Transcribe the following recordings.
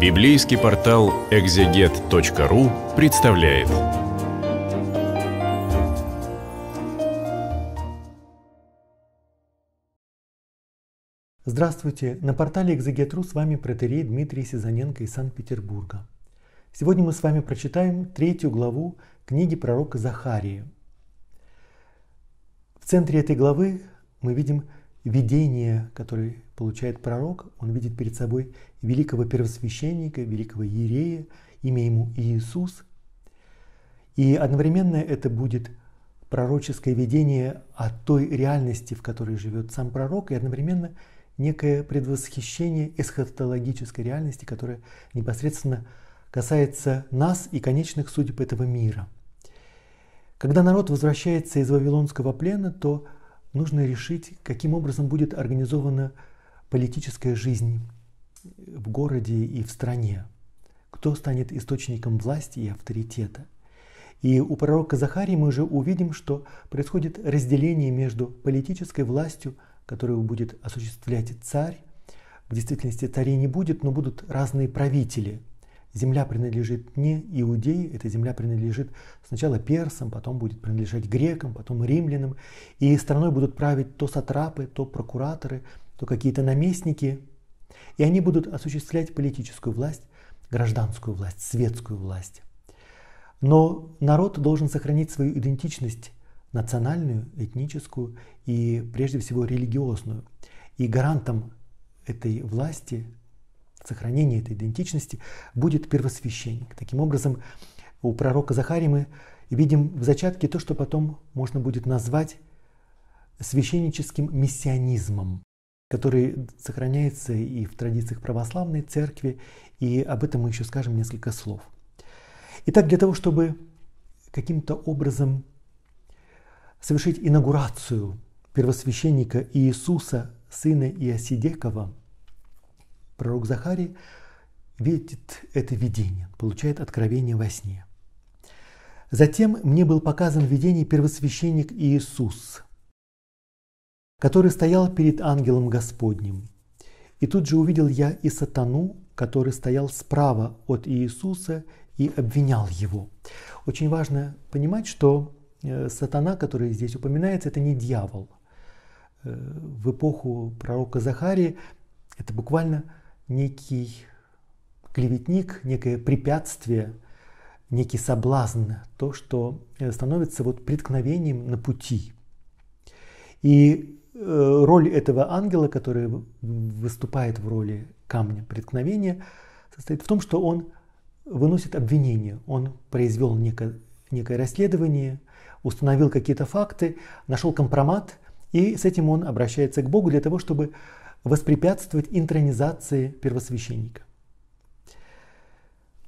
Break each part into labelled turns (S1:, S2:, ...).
S1: Библейский портал экзегет.ру представляет. Здравствуйте! На портале Экзегет.ру с вами протерей Дмитрий Сизаненко из Санкт-Петербурга. Сегодня мы с вами прочитаем третью главу книги пророка Захарии. В центре этой главы мы видим видение, которое получает пророк, он видит перед собой великого первосвященника, великого Ерея, имя ему Иисус. И одновременно это будет пророческое видение о той реальности, в которой живет сам пророк, и одновременно некое предвосхищение эсхатологической реальности, которая непосредственно касается нас и конечных судеб этого мира. Когда народ возвращается из Вавилонского плена, то нужно решить, каким образом будет организована политическая жизнь в городе и в стране. Кто станет источником власти и авторитета. И у пророка Захарии мы уже увидим, что происходит разделение между политической властью, которую будет осуществлять царь, в действительности царей не будет, но будут разные правители – земля принадлежит не иудеи, эта земля принадлежит сначала персам, потом будет принадлежать грекам, потом римлянам, и страной будут править то сатрапы, то прокураторы, то какие-то наместники, и они будут осуществлять политическую власть, гражданскую власть, светскую власть. Но народ должен сохранить свою идентичность национальную, этническую и прежде всего религиозную. И гарантом этой власти сохранение этой идентичности будет первосвященник. Таким образом, у пророка Захарии мы видим в зачатке то, что потом можно будет назвать священническим миссионизмом, который сохраняется и в традициях православной церкви, и об этом мы еще скажем несколько слов. Итак, для того, чтобы каким-то образом совершить инаугурацию первосвященника Иисуса, сына Иосидекова, Пророк Захарий видит это видение, получает откровение во сне. Затем мне был показан в видении первосвященник Иисус, который стоял перед ангелом Господним. И тут же увидел я и сатану, который стоял справа от Иисуса и обвинял его. Очень важно понимать, что э, сатана, который здесь упоминается, это не дьявол. Э, в эпоху пророка Захарии это буквально некий клеветник, некое препятствие, некий соблазн, то, что э, становится вот преткновением на пути. И э, роль этого ангела, который выступает в роли камня преткновения, состоит в том, что он выносит обвинение, он произвел некое, некое расследование, установил какие-то факты, нашел компромат, и с этим он обращается к Богу для того, чтобы воспрепятствовать интронизации первосвященника.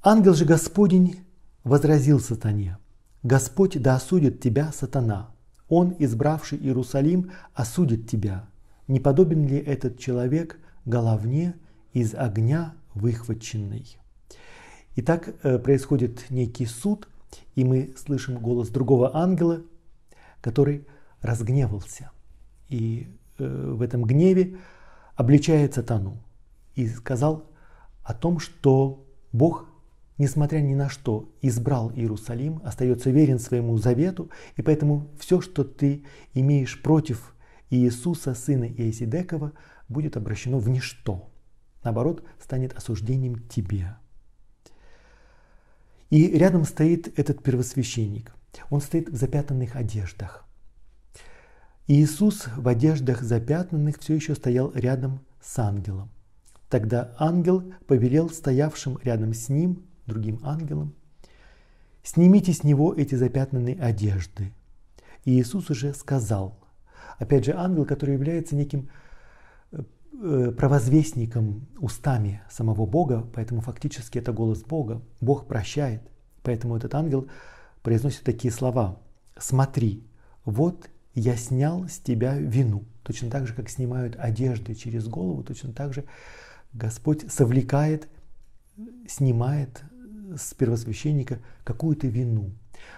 S1: Ангел же Господень возразил сатане, «Господь да осудит тебя, сатана, он, избравший Иерусалим, осудит тебя. Не подобен ли этот человек головне из огня выхваченный?» Итак, э, происходит некий суд, и мы слышим голос другого ангела, который разгневался. И э, в этом гневе обличает сатану и сказал о том, что Бог, несмотря ни на что, избрал Иерусалим, остается верен своему завету, и поэтому все, что ты имеешь против Иисуса, сына Иесидекова, будет обращено в ничто. Наоборот, станет осуждением тебе. И рядом стоит этот первосвященник. Он стоит в запятанных одеждах. Иисус в одеждах запятнанных все еще стоял рядом с ангелом. Тогда ангел повелел стоявшим рядом с ним, другим ангелом, «Снимите с него эти запятнанные одежды». И Иисус уже сказал. Опять же, ангел, который является неким э, э, провозвестником устами самого Бога, поэтому фактически это голос Бога. Бог прощает. Поэтому этот ангел произносит такие слова. «Смотри, вот я снял с тебя вину. Точно так же, как снимают одежды через голову, точно так же Господь совлекает, снимает с первосвященника какую-то вину.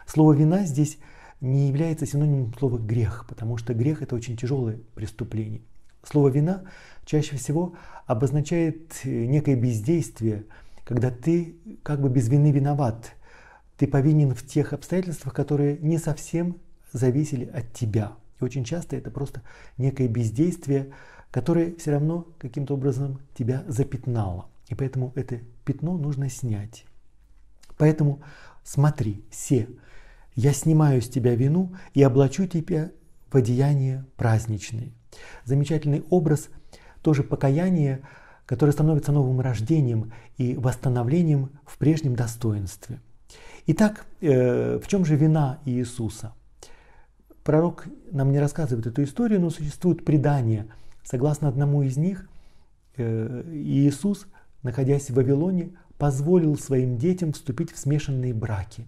S1: Слово «вина» здесь не является синонимом слова «грех», потому что грех – это очень тяжелое преступление. Слово «вина» чаще всего обозначает э, некое бездействие, когда ты как бы без вины виноват, ты повинен в тех обстоятельствах, которые не совсем зависели от тебя. И очень часто это просто некое бездействие, которое все равно каким-то образом тебя запятнало. И поэтому это пятно нужно снять. Поэтому смотри, все, я снимаю с тебя вину и облачу тебя в одеяние праздничное. Замечательный образ тоже покаяние, которое становится новым рождением и восстановлением в прежнем достоинстве. Итак, э, в чем же вина Иисуса – Пророк нам не рассказывает эту историю, но существуют предания. Согласно одному из них, э, Иисус, находясь в Вавилоне, позволил своим детям вступить в смешанные браки.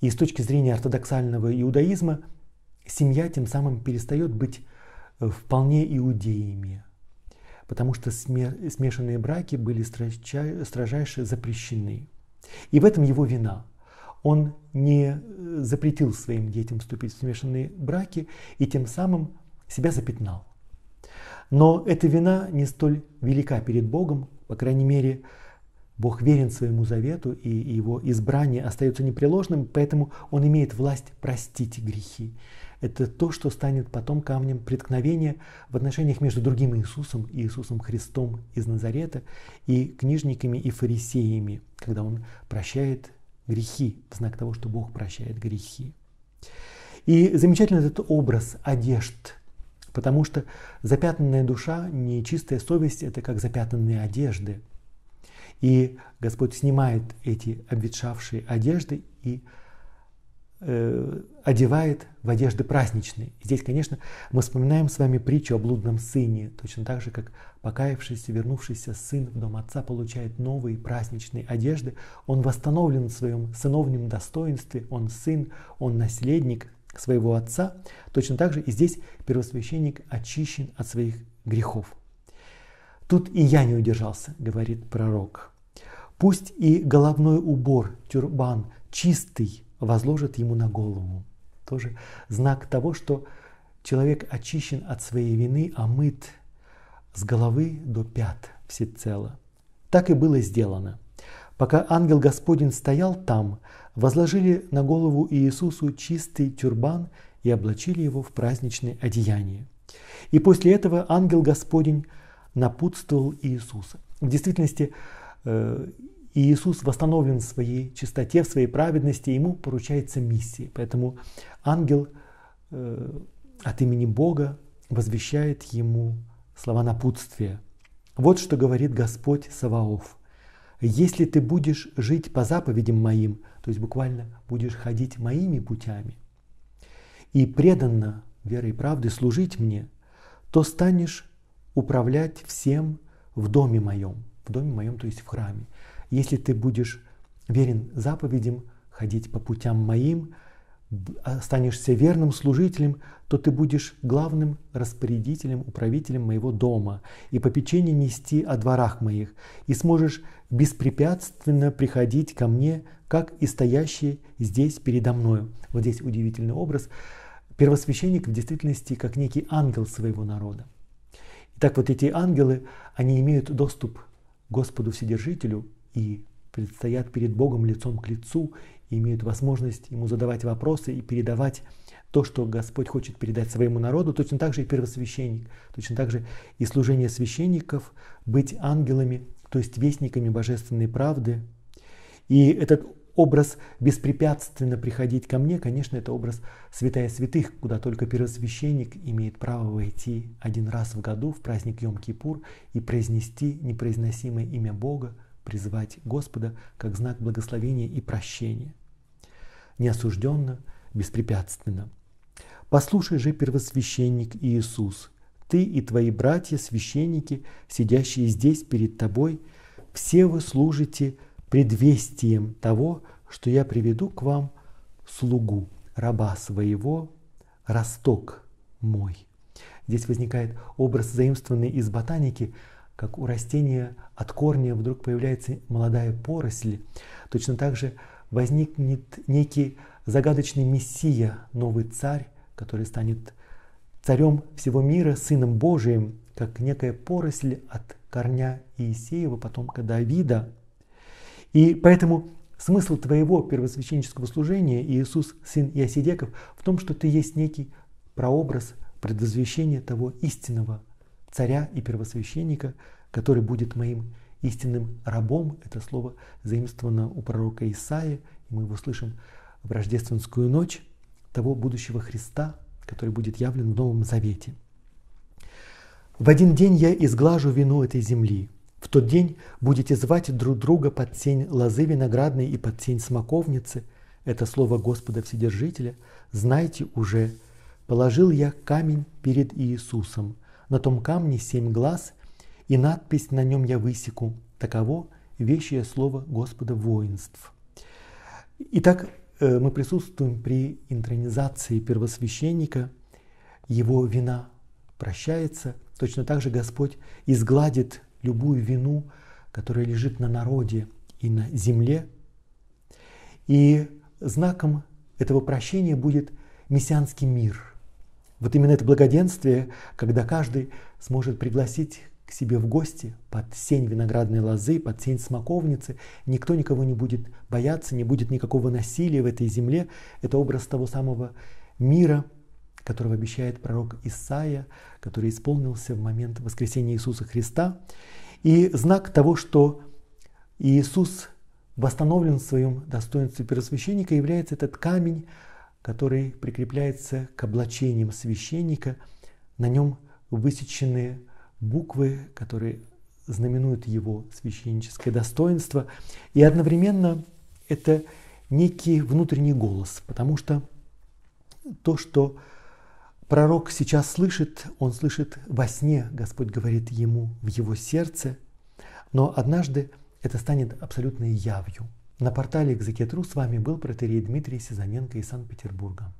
S1: И с точки зрения ортодоксального иудаизма, семья тем самым перестает быть э, вполне иудеями, потому что смешанные браки были строжайше запрещены. И в этом его вина – он не э, запретил своим детям вступить в смешанные браки и тем самым себя запятнал. Но эта вина не столь велика перед Богом, по крайней мере, Бог верен своему завету, и его избрание остается непреложным, поэтому он имеет власть простить грехи. Это то, что станет потом камнем преткновения в отношениях между другим Иисусом и Иисусом Христом из Назарета и книжниками и фарисеями, когда он прощает грехи, в знак того, что Бог прощает грехи. И замечательный этот образ одежд, потому что запятнанная душа, нечистая совесть – это как запятнанные одежды. И Господь снимает эти обветшавшие одежды и Э, одевает в одежды праздничные. здесь, конечно, мы вспоминаем с вами притчу о блудном сыне, точно так же, как покаявшийся, вернувшийся сын в дом отца получает новые праздничные одежды, он восстановлен в своем сыновнем достоинстве, он сын, он наследник своего отца. Точно так же и здесь первосвященник очищен от своих грехов. Тут и я не удержался, говорит пророк. Пусть и головной убор, тюрбан, чистый, возложат ему на голову. Тоже знак того, что человек очищен от своей вины, омыт а с головы до пят всецело. Так и было сделано. Пока ангел Господень стоял там, возложили на голову Иисусу чистый тюрбан и облачили его в праздничное одеяние. И после этого ангел Господень напутствовал Иисуса. В действительности э, и Иисус восстановлен в своей чистоте, в своей праведности, ему поручается миссия. Поэтому ангел э, от имени Бога возвещает ему слова напутствия. Вот что говорит Господь Саваоф. «Если ты будешь жить по заповедям моим, то есть буквально будешь ходить моими путями, и преданно верой и правдой служить мне, то станешь управлять всем в доме моем». В доме моем, то есть в храме – если ты будешь верен заповедям, ходить по путям моим, останешься а, верным служителем, то ты будешь главным распорядителем, управителем моего дома и попечение нести о дворах моих, и сможешь беспрепятственно приходить ко мне, как и стоящие здесь передо мною». Вот здесь удивительный образ. Первосвященник в действительности как некий ангел своего народа. Итак, вот эти ангелы, они имеют доступ к Господу Вседержителю, и предстоят перед Богом лицом к лицу, и имеют возможность Ему задавать вопросы и передавать то, что Господь хочет передать своему народу, точно так же и первосвященник, точно так же и служение священников, быть ангелами, то есть вестниками божественной правды. И этот образ беспрепятственно приходить ко мне, конечно, это образ святая святых, куда только первосвященник имеет право войти один раз в году в праздник Йом-Кипур и произнести непроизносимое имя Бога, призвать Господа как знак благословения и прощения. Неосужденно, беспрепятственно. Послушай же, первосвященник Иисус, ты и твои братья-священники, сидящие здесь перед тобой, все вы служите предвестием того, что я приведу к вам слугу, раба своего, росток мой. Здесь возникает образ, заимствованный из ботаники – как у растения от корня вдруг появляется молодая поросль, точно так же возникнет некий загадочный мессия, новый царь, который станет царем всего мира, сыном Божиим, как некая поросль от корня Иисеева, потомка Давида. И поэтому смысл твоего первосвященнического служения, Иисус, сын Иосидеков, в том, что ты есть некий прообраз предозвещения того истинного царя и первосвященника, который будет моим истинным рабом. Это слово заимствовано у пророка Исаия, и мы его слышим в рождественскую ночь того будущего Христа, который будет явлен в Новом Завете. В один день я изглажу вину этой земли. В тот день будете звать друг друга под сень лозы виноградной и под сень смоковницы. Это слово Господа Вседержителя. Знайте уже, положил я камень перед Иисусом – на том камне семь глаз, и надпись на нем я высеку. Таково вещее слово Господа воинств. Итак, э, мы присутствуем при интронизации первосвященника. Его вина прощается. Точно так же Господь изгладит любую вину, которая лежит на народе и на земле. И знаком этого прощения будет мессианский мир, вот именно это благоденствие, когда каждый сможет пригласить к себе в гости под сень виноградной лозы, под сень смоковницы. Никто никого не будет бояться, не будет никакого насилия в этой земле. Это образ того самого мира, которого обещает пророк Исаия, который исполнился в момент воскресения Иисуса Христа. И знак того, что Иисус восстановлен в своем достоинстве первосвященника, является этот камень, который прикрепляется к облачениям священника. На нем высечены буквы, которые знаменуют его священническое достоинство. И одновременно это некий внутренний голос, потому что то, что пророк сейчас слышит, он слышит во сне, Господь говорит ему в его сердце, но однажды это станет абсолютной явью – на портале Экзекетру с вами был протерей Дмитрий Сизаненко из Санкт-Петербурга.